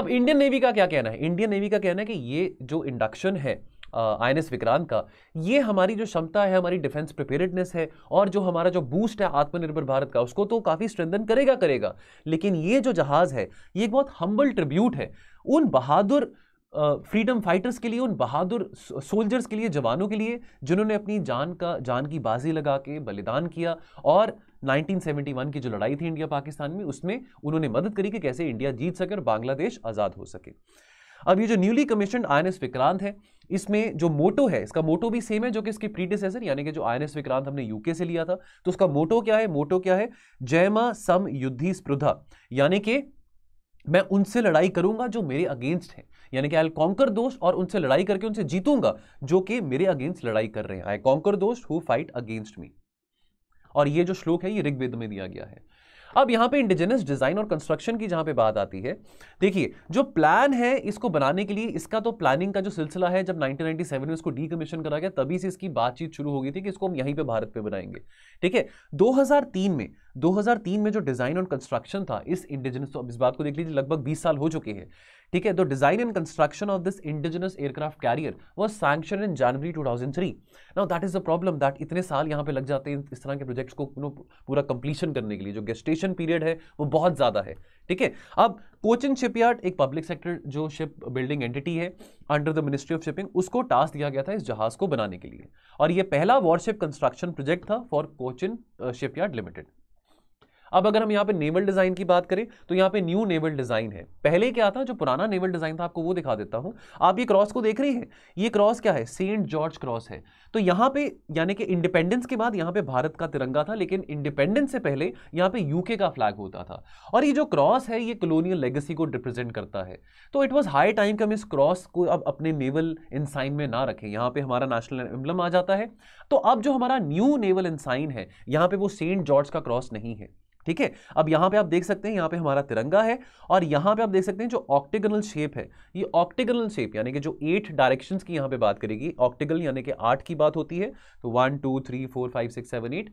अब इंडियन नेवी का क्या कहना है इंडियन नेवी का कहना है कि ये जो इंडक्शन है आई विक्रांत का ये हमारी जो क्षमता है हमारी डिफेंस प्रिपेयरनेस है और जो हमारा जो बूस्ट है आत्मनिर्भर भारत का उसको तो काफ़ी स्ट्रेंथन करेगा करेगा लेकिन ये जो जहाज़ है ये एक बहुत हम्बल ट्रिब्यूट है उन बहादुर फ्रीडम uh, फाइटर्स के लिए उन बहादुर सोल्जर्स के लिए जवानों के लिए जिन्होंने अपनी जान का जान की बाजी लगा के बलिदान किया और 1971 की जो लड़ाई थी इंडिया पाकिस्तान में उसमें उन्होंने मदद करी कि कैसे इंडिया जीत सके और बांग्लादेश आज़ाद हो सके अब ये जो न्यूली कमीशन आई विक्रांत है इसमें जो मोटो है इसका मोटो भी सेम है जो कि इसकी प्रीडिसेसर यानी कि जो आई विक्रांत हमने यूके से लिया था तो उसका मोटो क्या है मोटो क्या है जयमा सम युद्धि स्पृधा यानी कि मैं उनसे लड़ाई करूंगा जो मेरे अगेंस्ट है यानी कि आई कॉन्कर दोस्त और उनसे लड़ाई करके उनसे जीतूंगा जो कि मेरे अगेंस्ट लड़ाई कर रहे हैं I conquer those who fight against me और ये जो श्लोक है ये ऋग्वेद में दिया गया है अब यहां पे इंडिजिनस डिज़ाइन और कंस्ट्रक्शन की जहां पे बात आती है देखिए जो प्लान है इसको बनाने के लिए इसका तो प्लानिंग का जो सिलसिला है जब 1997 में इसको डीकमीशन करा गया तभी से इसकी बातचीत शुरू हो गई थी कि इसको हम यहीं पर भारत पे बनाएंगे ठीक है 2003 में 2003 में जो डिज़ाइन और कंस्ट्रक्शन था इस इंडिजिनस तो अब इस बात को देख लीजिए लगभग बीस साल हो चुके हैं ठीक है the design and construction of this indigenous aircraft carrier was sanctioned in January two thousand three now that is the problem that इतने साल यहाँ पे लग जाते हैं इस तरह के प्रोजेक्ट्स को पूरा कंप्लीशन करने के लिए जो गेस्टेशन पीरियड है वो बहुत ज़्यादा है ठीक है अब कोचिन शिपयार्ड एक पब्लिक सेक्टर जो शिप बिल्डिंग एंटिटी है under the ministry of shipping उसको टास्क दिया गया था इस जहाज़ को बनाने के लिए और ये पहला वॉरशिप कंस्ट्रक्शन प्रोजेक्ट था फॉर कोचिन शिपयार्ड लिमिटेड अब अगर हम यहाँ पे नेवल डिज़ाइन की बात करें तो यहाँ पे न्यू नेवल डिज़ाइन है पहले क्या था जो पुराना नेवल डिज़ाइन था आपको वो दिखा देता हूँ आप ये क्रॉस को देख रही हैं ये क्रॉस क्या है सेंट जॉर्ज क्रॉस है तो यहाँ पे यानी कि इंडिपेंडेंस के बाद यहाँ पे भारत का तिरंगा था लेकिन इंडिपेंडेंस से पहले यहाँ पे यूके का फ्लैग होता था और ये जो क्रॉस है ये कॉलोनियल लेगेसी को रिप्रेजेंट करता है तो इट वॉज हाई टाइम कि हम इस क्रॉस को अब अपने नेवल इंसाइन में ना रखें यहाँ पे हमारा नेशनल एम्बलम आ जाता है तो अब जो हमारा न्यू नेवल इंसाइन है यहाँ पे वो सेंट जॉर्ज का क्रॉस नहीं है ठीक है अब यहां पे आप देख सकते हैं यहां पे हमारा तिरंगा है और यहां पे आप देख सकते हैं जो ऑक्टेगनल शेप है ये ऑक्टेगनल शेप यानी कि जो एट डायरेक्शन की यहां पे बात करेगी ऑक्टेगल यानी कि आठ की बात होती है तो one two three four five six seven eight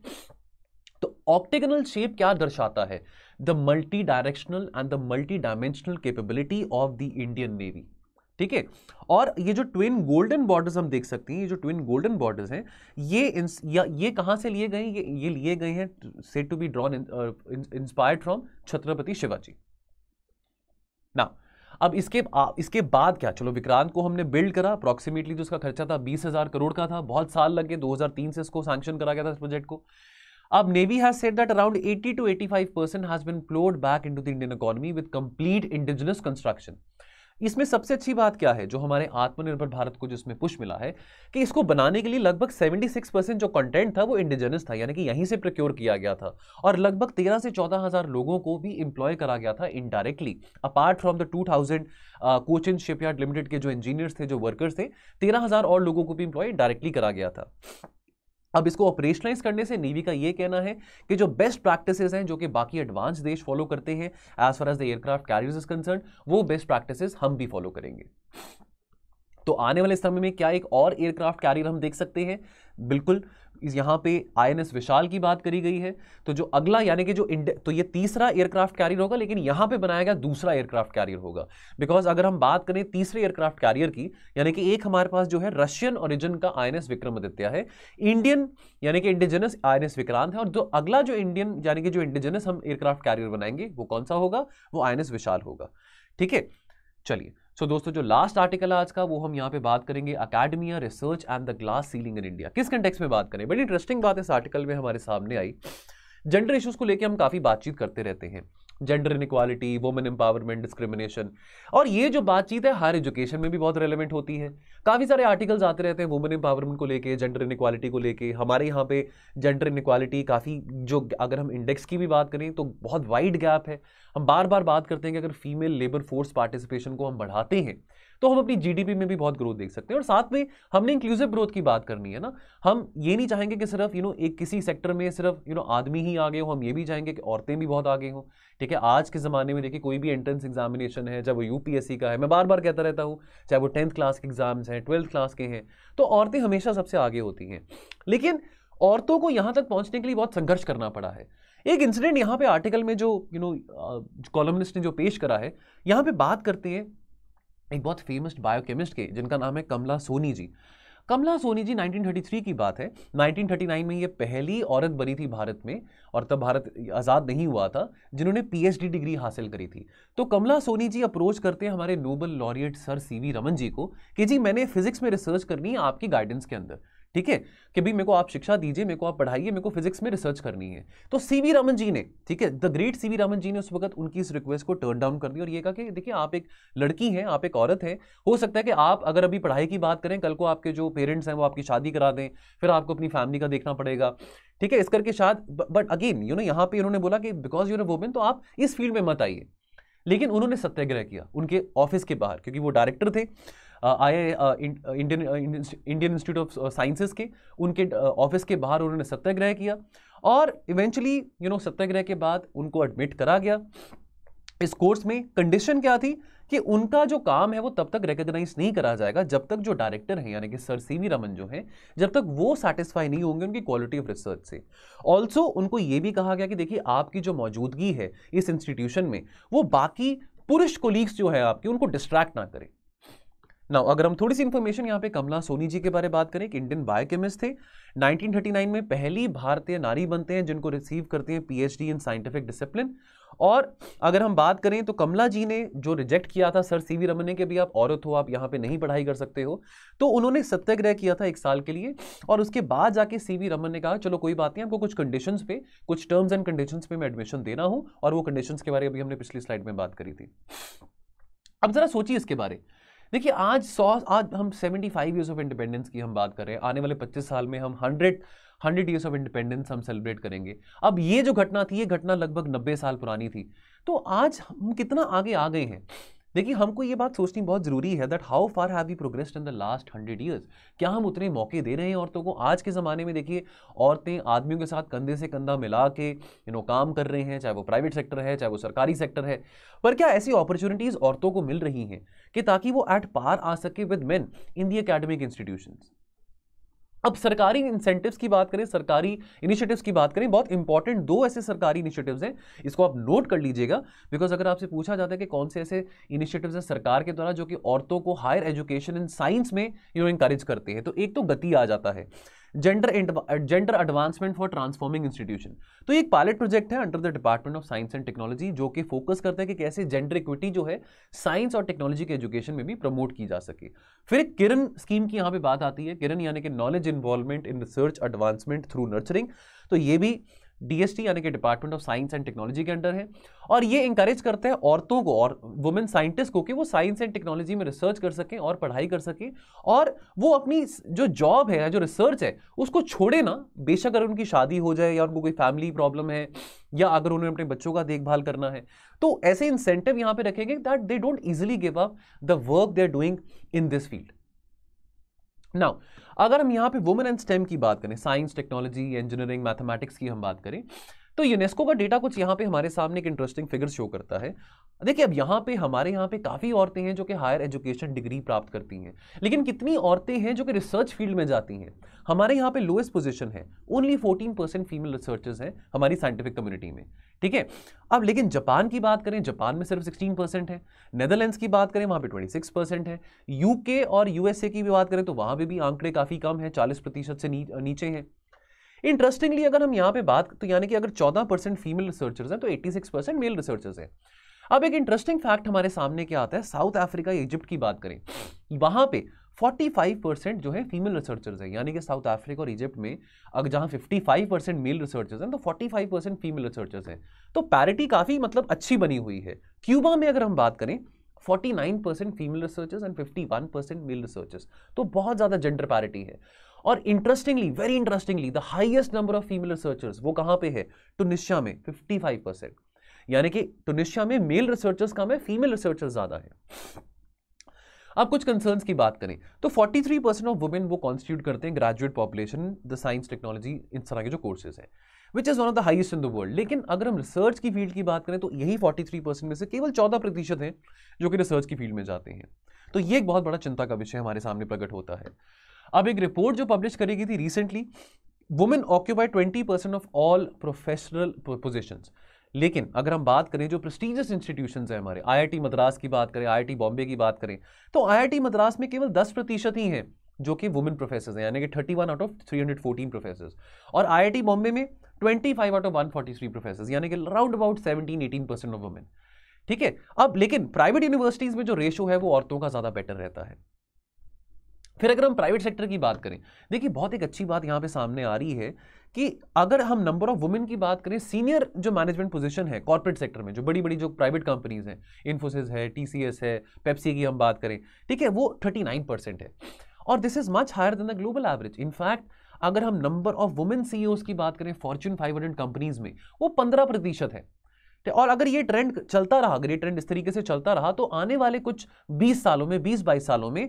तो ऑक्टेगनल शेप क्या दर्शाता है the multi directional and the multi dimensional capability of the Indian navy ठीक है और ये जो ट्विन गोल्डन बॉर्डर्स हम देख सकते हैं ये जो ट्विन गोल्डन बॉर्डर्स हैं ये ये कहाँ से लिए गए ये ये लिए गए हैं set to be drawn inspired from Chhatrapati Shivaji ना अब इसके आ, इसके बाद क्या चलो विक्रांत को हमने बिल्ड करा अप्रॉक्सीमेटली जो तो उसका खर्चा था बीस हज़ार करोड़ का था बहुत साल लग गए दो से इसको सैंक्शन करा गया था इस प्रोजेक्ट को अब navy has said that around 80 to 85 percent has been flowed back into the Indian economy with complete indigenous construction इसमें सबसे अच्छी बात क्या है जो हमारे आत्मनिर्भर भारत को जिसमें पुश मिला है कि इसको बनाने के लिए लगभग 76 परसेंट जो कंटेंट था वो इंडिजिनस था यानी कि यहीं से प्रोक्योर किया गया था और लगभग तेरह से चौदह हज़ार लोगों को भी इंप्लॉय करा गया था indirectly apart from the two thousand Cochin Shipyard Limited के जो इंजीनियर्स थे जो वर्कर्स थे तेरह हज़ार और लोगों को भी इंप्लॉय डायरेक्टली करा गया था अब इसको ऑपरेशनलाइज करने से नेवी का यह कहना है कि जो बेस्ट प्रैक्टिसेस हैं जो कि बाकी एडवांस देश फॉलो करते हैं as far as the aircraft carriers is concern वो बेस्ट प्रैक्टिसेस हम भी फॉलो करेंगे तो आने वाले समय में क्या एक और एयरक्राफ्ट कैरियर हम देख सकते हैं बिल्कुल यहाँ पे आईएनएस विशाल की बात करी गई है तो जो अगला यानी कि जो तो ये तीसरा एयरक्राफ्ट कैरियर होगा लेकिन यहाँ पे बनाया गया दूसरा एयरक्राफ्ट कैरियर होगा बिकॉज अगर हम बात करें तीसरे एयरक्राफ्ट कैरियर की यानी कि एक हमारे पास जो है रशियन ओरिजिन का आईएनएस विक्रमादित्य है इंडियन यानी कि इंडिजिनस आईएनएस विक्रांत है और जो अगला जो इंडियन यानी कि जो इंडिजिनस हम एयरक्राफ्ट कैरियर बनाएंगे वो कौन सा होगा वो आईएनएस विशाल होगा ठीक है चलिए सो so, दोस्तों जो लास्ट आर्टिकल है आज का वो हम यहाँ पे बात करेंगे academia research and the glass ceiling in India किस कंटेक्स में बात करें बड़ी इंटरेस्टिंग बात इस आर्टिकल में हमारे सामने आई जेंडर इश्यूज को लेकर हम काफ़ी बातचीत करते रहते हैं gender inequality women empowerment discrimination और ये जो बातचीत है हायर एजुकेशन में भी बहुत रेलिवेंट होती है काफ़ी सारे आर्टिकल्स आते रहते हैं वुमेन एम्पावरमेंट को लेके जेंडर इनक्वालिटी को लेके हमारे यहाँ पे जेंडर इनक्वालिटी काफ़ी जो अगर हम इंडेक्स की भी बात करें तो बहुत वाइड गैप है हम बार बार बात करते हैं कि अगर फीमेल लेबर फोर्स पार्टिसिपेशन को हम बढ़ाते हैं तो हम अपनी जीडीपी में भी बहुत ग्रोथ देख सकते हैं और साथ में हमने इंक्लूसिव ग्रोथ की बात करनी है ना हम ये नहीं चाहेंगे कि सिर्फ यू नो एक किसी सेक्टर में सिर्फ यू नो आदमी ही आगे हो हम ये भी चाहेंगे कि औरतें भी बहुत आगे हों ठीक है आज के ज़माने में देखिए कोई भी एंट्रेंस एग्जामिनेशन है चाहे वो यूपीएससी का है मैं बार बार कहता रहता हूँ चाहे वो टेंथ क्लास के एग्जाम्स हैं ट्वेल्थ क्लास के हैं तो औरतें हमेशा सबसे आगे होती हैं लेकिन औरतों को यहाँ तक पहुँचने के लिए बहुत संघर्ष करना पड़ा है एक इंसिडेंट यहाँ पे आर्टिकल में जो यू नो कॉलमनिस्ट ने जो पेश करा है यहाँ पे बात करते हैं एक बहुत फेमस बायोकेमिस्ट के जिनका नाम है कमला सोनी जी कमला सोनी जी 1933 की बात है 1939 में ये पहली औरत बनी थी भारत में और तब भारत आज़ाद नहीं हुआ था जिन्होंने पीएचडी डिग्री हासिल करी थी तो कमला सोनी जी अप्रोच करते हैं हमारे Nobel laureate sir C V Raman ji को कि जी मैंने फिजिक्स में रिसर्च करनी है आपकी गाइडेंस के अंदर ठीक है कि भाई मेरे को आप शिक्षा दीजिए मेरे को आप पढ़ाइए मेरे को फिजिक्स में रिसर्च करनी है तो सी वी रामन जी ने ठीक है the great C V Raman ji ने उस वक्त उनकी इस रिक्वेस्ट को टर्न डाउन कर दिया और ये कहा कि देखिए आप एक लड़की हैं आप एक औरत हैं हो सकता है कि आप अगर अभी पढ़ाई की बात करें कल को आपके जो पेरेंट्स हैं वो आपकी शादी करा दें फिर आपको अपनी फैमिली का देखना पड़ेगा ठीक है इस करके शायद बट अगेन यू नो यहाँ पे उन्होंने बोला कि बिकॉज यूर नो वोमेन तो आप इस फील्ड में मत आइए लेकिन उन्होंने सत्याग्रह किया उनके ऑफिस के बाहर क्योंकि वो डायरेक्टर थे I Indian Indian Institute of Sciences के उनके ऑफिस के बाहर उन्होंने सत्याग्रह किया और इवेंचुअली यू नो सत्याग्रह के बाद उनको एडमिट करा गया इस कोर्स में कंडीशन क्या थी कि उनका जो काम है वो तब तक रिकग्नाइज नहीं करा जाएगा जब तक जो डायरेक्टर हैं यानी कि सर सी वी रमन जो हैं जब तक वो सेटिस्फाई नहीं होंगे उनकी क्वालिटी ऑफ रिसर्च से ऑल्सो उनको ये भी कहा गया कि देखिए आपकी जो मौजूदगी है इस इंस्टीट्यूशन में वो बाकी पुरुष कोलीग्स जो है आपके उनको डिस्ट्रैक्ट ना करें नाउ अगर हम थोड़ी सी इन्फॉर्मेशन यहाँ पे कमला सोनी जी के बारे में बात करें एक इंडियन बायोकेमिस्ट थे 1939 में पहली भारतीय नारी बनते हैं जिनको रिसीव करते हैं पीएचडी इन साइंटिफिक डिसिप्लिन और अगर हम बात करें तो कमला जी ने जो रिजेक्ट किया था सर सीवी रमन ने कि भी आप औरत हो आप यहाँ पे नहीं पढ़ाई कर सकते हो तो उन्होंने सत्याग्रह किया था एक साल के लिए और उसके बाद जाके सी वी रमन ने कहा चलो कोई बात नहीं आपको कुछ कंडीशंस पे कुछ टर्म्स एंड कंडीशंस पे मैं एडमिशन देना हूँ और वो कंडीशंस के बारे में अभी हमने पिछली स्लाइड में बात करी थी अब जरा सोचिए इसके बारे में देखिए आज सौ आज हम seventy five years of independence की हम बात कर रहे हैं आने वाले पच्चीस साल में हम hundred hundred years of independence हम सेलिब्रेट करेंगे अब ये जो घटना थी ये घटना लगभग नब्बे साल पुरानी थी तो आज हम कितना आगे आ गए हैं देखिए हमको ये बात सोचनी बहुत ज़रूरी है that how far have we progress in the last hundred years क्या हम उतने मौके दे रहे हैं औरतों को आज के ज़माने में देखिए औरतें आदमियों के साथ कंधे से कंधा मिला के यू नो काम कर रहे हैं चाहे वो प्राइवेट सेक्टर है चाहे वो सरकारी सेक्टर है पर क्या ऐसी अपॉर्चुनिटीज़ औरतों को मिल रही हैं कि ताकि वो एट पार आ सके with men in the academic institutions अब सरकारी इंसेंटिव्स की बात करें सरकारी इनिशिएटिव्स की बात करें बहुत इंपॉर्टेंट दो ऐसे सरकारी इनिशिएटिव्स हैं इसको आप नोट कर लीजिएगा बिकॉज अगर आपसे पूछा जाता है कि कौन से ऐसे इनिशिएटिव्स हैं सरकार के द्वारा जो कि औरतों को हायर एजुकेशन इन साइंस में यू नो इंकरेज करते हैं तो एक तो गति आ जाता है gender gender advancement for transforming institution तो एक पायलट प्रोजेक्ट है under the Department of Science and Technology जो कि फोकस करता है कि कैसे जेंडर इक्विटी जो है साइंस और टेक्नोलॉजी के एजुकेशन में भी प्रमोट की जा सके फिर एक किरण स्कीम की यहाँ पे बात आती है किरण यानी कि knowledge involvement in research advancement through nurturing तो ये भी डीएसटी यानी कि Department of Science and Technology के अंडर है और ये इंकरेज करते हैं औरतों को और वुमेन साइंटिस्ट को कि वो साइंस एंड टेक्नोलॉजी में रिसर्च कर सकें और पढ़ाई कर सकें और वो अपनी जो जॉब है या जो रिसर्च है उसको छोड़े ना बेशक अगर उनकी शादी हो जाए या उनको कोई फैमिली प्रॉब्लम है या अगर उन्हें अपने बच्चों का देखभाल करना है तो ऐसे इंसेंटिव यहाँ पे रखेंगे that they don't easily give up the work they are doing in this field now अगर हम यहाँ पे वुमेन एंड स्टेम की बात करें साइंस टेक्नोलॉजी इंजीनियरिंग मैथमेटिक्स की हम बात करें तो यूनेस्को का डेटा कुछ यहाँ पे हमारे सामने एक इंटरेस्टिंग फिगर शो करता है देखिए अब यहाँ पे हमारे यहाँ पे काफ़ी औरतें हैं जो कि हायर एजुकेशन डिग्री प्राप्त करती हैं लेकिन कितनी औरतें हैं जो कि रिसर्च फील्ड में जाती हैं हमारे यहाँ पे लोएस्ट पोजीशन है ओनली 14 परसेंट फीमेल रिसर्चर्स हैं हमारी साइंटिफिक कम्युनिटी में ठीक है अब लेकिन जापान की बात करें जापान में सिर्फ 16 परसेंट है नेदरलैंड्स की बात करें वहाँ पे 26 परसेंट है यूके और यूएसए की भी बात करें तो वहाँ पे भी आंकड़े काफ़ी कम है चालीस प्रतिशत से नी, नीचे हैं इंटरेस्टिंगली अगर हम यहाँ पे बात तो यानी कि अगर 14 परसेंट फीमेल रिसर्चर्स हैं तो 86 परसेंट मेल रिसर्चर्स हैं अब एक इंटरेस्टिंग फैक्ट हमारे सामने क्या आता है साउथ अफ्रीका इजिप्ट की बात करें वहाँ पे 45 परसेंट जो है फीमेल रिसर्चर्स हैं यानी कि साउथ अफ्रीका और इजिप्ट में अगर जहाँ 55 परसेंट मेल रिसर्चर्स हैं तो 45 परसेंट फीमेल रिसर्चर्स हैं तो पैरिटी काफ़ी मतलब अच्छी बनी हुई है क्यूबा में अगर हम बात करें 49 percent female researchers and 51 percent male researchers तो बहुत ज़्यादा जेंडर पैरिटी है और interestingly very interestingly the highest number of female researchers वो कहाँ पे है टूनिशिया में 55 परसेंट यानी कि टूनिशिया में मेल रिसर्चर्स कम है फीमेल रिसर्चर्स ज़्यादा है अब कुछ कंसर्न्स की बात करें तो 43 परसेंट ऑफ वुमेन वो कॉन्स्टिट्यूट करते हैं graduate population the science technology इन तरह के जो कोर्सेज हैं which is one of the highest in the world लेकिन अगर हम रिसर्च की फील्ड की बात करें तो यही 43 परसेंट में से केवल 14 प्रतिशत हैं जो कि रिसर्च की फील्ड में जाते हैं तो ये एक बहुत बड़ा चिंता का विषय हमारे सामने प्रकट होता है अब एक रिपोर्ट जो पब्लिश करी गई थी recently women occupy twenty percent of all professional position लेकिन अगर हम बात करें जो प्रेस्टिजियस इंस्टीट्यूशन है हमारे आई मद्रास की बात करें आई बॉम्बे की बात करें तो आई मद्रास में केवल दस प्रतिशत ही है जो कि वुमेन प्रोफेसर हैं यानी कि 31 आउट ऑफ 314 प्रोफेसर्स और आईआईटी बॉम्बे में 25 आउट ऑफ 143 प्रोफेसर्स यानी कि round about 17 18 percent of women ठीक है अब लेकिन प्राइवेट यूनिवर्सिटीज़ में जो रेशो है वो औरतों का ज़्यादा बेटर रहता है फिर अगर हम प्राइवेट सेक्टर की बात करें देखिए बहुत एक अच्छी बात यहाँ पे सामने आ रही है कि अगर हम नंबर ऑफ वुमेन की बात करें सीनियर जो मैनेजमेंट पोजीशन है कॉर्पोरेट सेक्टर में जो बड़ी बड़ी जो प्राइवेट कंपनीज हैं इन्फोसिस है टीसीएस है पेप्सी की हम बात करें ठीक है वो 39 परसेंट है और this is much higher than the global average in fact अगर हम नंबर ऑफ वुमेन सीईओज की बात करें फॉर्च्यून 500 कंपनीज में वो 15 प्रतिशत है तो और अगर ये ट्रेंड चलता रहा अगर ये ट्रेंड इस तरीके से चलता रहा तो आने वाले कुछ 20 सालों में 20 बाईस सालों में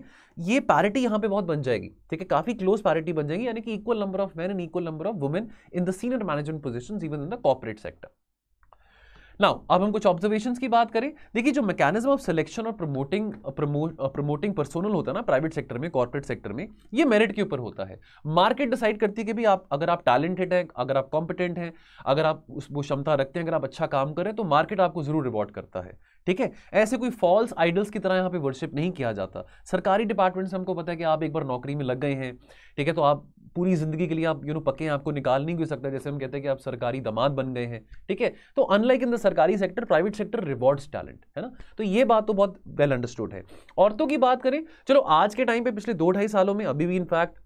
ये पैरिटी यहाँ पे बहुत बन जाएगी ठीक है काफ़ी क्लोज पैरिटी बन जाएगी यानी कि equal number of man and equal number of women in the senior management position even in the corporate sector now अब हम कुछ ऑब्जर्वेशन की बात करें देखिए जो मैकेनिज्म ऑफ सिलेक्शन और प्रमोटिंग प्रमोटिंग पर्सोनल होता है ना प्राइवेट सेक्टर में कॉर्पोरेट सेक्टर में ये मेरिट के ऊपर होता है मार्केट डिसाइड करती है कि भी आप अगर आप टैलेंटेड हैं अगर आप कॉम्पिटेंट हैं अगर आप उस वो क्षमता रखते हैं अगर आप अच्छा काम करें तो मार्केट आपको जरूर रिवॉर्ड करता है ठीक है ऐसे कोई फॉल्स आइडल्स की तरह यहाँ पे वर्शिप नहीं किया जाता सरकारी डिपार्टमेंट से हमको पता है कि आप एक बार नौकरी में लग गए हैं ठीक है तो आप पूरी ज़िंदगी के लिए आप यू नो know, पके हैं आपको निकाल नहीं भी सकता जैसे हम कहते हैं कि आप सरकारी दमाद बन गए हैं ठीक है तो अनलाइक इन द सरकारी sector private sector rewards talent है ना तो ये बात तो बहुत वेल अंडरस्टूड है औरतों की बात करें चलो आज के टाइम पे पिछले दो ढाई सालों में अभी भी इनफैक्ट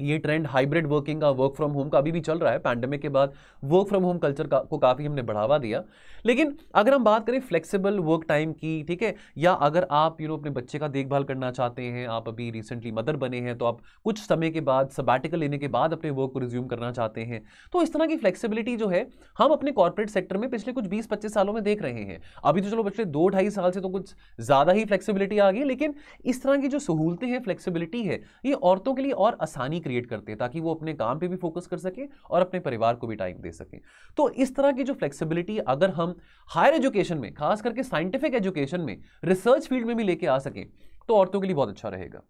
ये ट्रेंड हाइब्रिड वर्किंग का वर्क फ्रॉम होम का अभी भी चल रहा है पैंडेमिक के बाद वर्क फ्रॉम होम कल्चर का को काफ़ी हमने बढ़ावा दिया लेकिन अगर हम बात करें फ्लेक्सिबल वर्क टाइम की ठीक है या अगर आप यू नो अपने बच्चे का देखभाल करना चाहते हैं आप अभी रिसेंटली मदर बने हैं तो आप कुछ समय के बाद सबैटिकल लेने के बाद अपने वर्क को रिज्यूम करना चाहते हैं तो इस तरह की फ्लेक्सीबिलिटी जो है हम अपने कॉरपोरेट सेक्टर में पिछले कुछ बीस पच्चीस सालों में देख रहे हैं अभी तो चलो पिछले दो ढाई साल से तो कुछ ज़्यादा ही फ्लेक्सीबिलिटी आ गई लेकिन इस तरह की जो सहूलतें हैं फ्लेक्सीबिलिटी है ये औरतों के लिए और आसानी नहीं क्रिएट करते ताकि वो अपने काम पे भी फोकस कर सकें और अपने परिवार को भी टाइम दे सकें तो इस तरह की जो फ्लेक्सिबिलिटी अगर हम हायर एजुकेशन में खास करके साइंटिफिक एजुकेशन में रिसर्च फील्ड में भी लेके आ सकें तो औरतों के लिए बहुत अच्छा रहेगा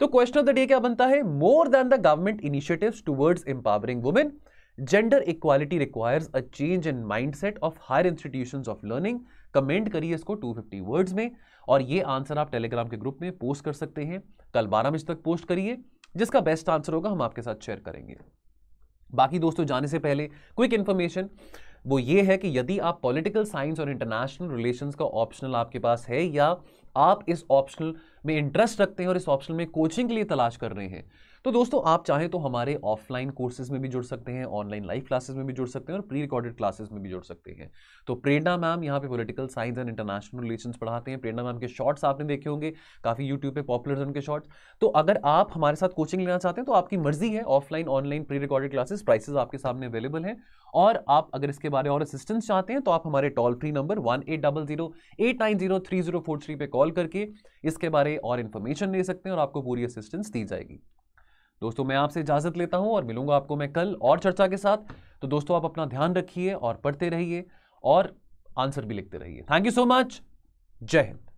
तो क्वेश्चन ऑफ द डे क्या बनता है more than the government initiatives towards empowering women gender equality requires a change in mindset of higher institutions of learning comment करिए इसको 250 वर्ड्स में और ये आंसर आप टेलीग्राम के ग्रुप में पोस्ट कर सकते हैं कल बारह बजे तक पोस्ट करिए जिसका बेस्ट आंसर होगा हम आपके साथ शेयर करेंगे बाकी दोस्तों जाने से पहले क्विक इन्फॉर्मेशन वो ये है कि यदि आप पॉलिटिकल साइंस और इंटरनेशनल रिलेशंस का ऑप्शनल आपके पास है या आप इस ऑप्शनल में इंटरेस्ट रखते हैं और इस ऑप्शनल में कोचिंग के लिए तलाश कर रहे हैं तो दोस्तों आप चाहे तो हमारे ऑफलाइन कोर्सेज में भी जुड़ सकते हैं ऑनलाइन लाइव क्लासेस में भी जुड़ सकते हैं और प्री रिकॉर्डेड क्लासेस में भी जुड़ सकते हैं तो प्रेरणा मैम यहाँ पे political science and international relation पढ़ाते हैं प्रेरणा मैम के शॉर्ट्स आपने देखे होंगे काफ़ी यूट्यूब पे पॉपुलर उनके शॉर्ट्स तो अगर आप हमारे साथ कोचिंग लेना चाहते हैं तो आपकी मर्जी है offline online pre recorded classes prices आपके सामने अवेलेबल हैं और आप अगर इसके बारे में और असिस्टेंस चाहते हैं तो आप हमारे toll free number one eight double zero eight nine zero three zero four three पर कॉल करके इसके बारे और इन्फॉर्मेशन ले सकते हैं और आपको पूरी असिस्टेंस दी जाएगी दोस्तों मैं आपसे इजाज़त लेता हूं और मिलूंगा आपको मैं कल और चर्चा के साथ तो दोस्तों आप अपना ध्यान रखिए और पढ़ते रहिए और आंसर भी लिखते रहिए थैंक यू सो मच जय हिंद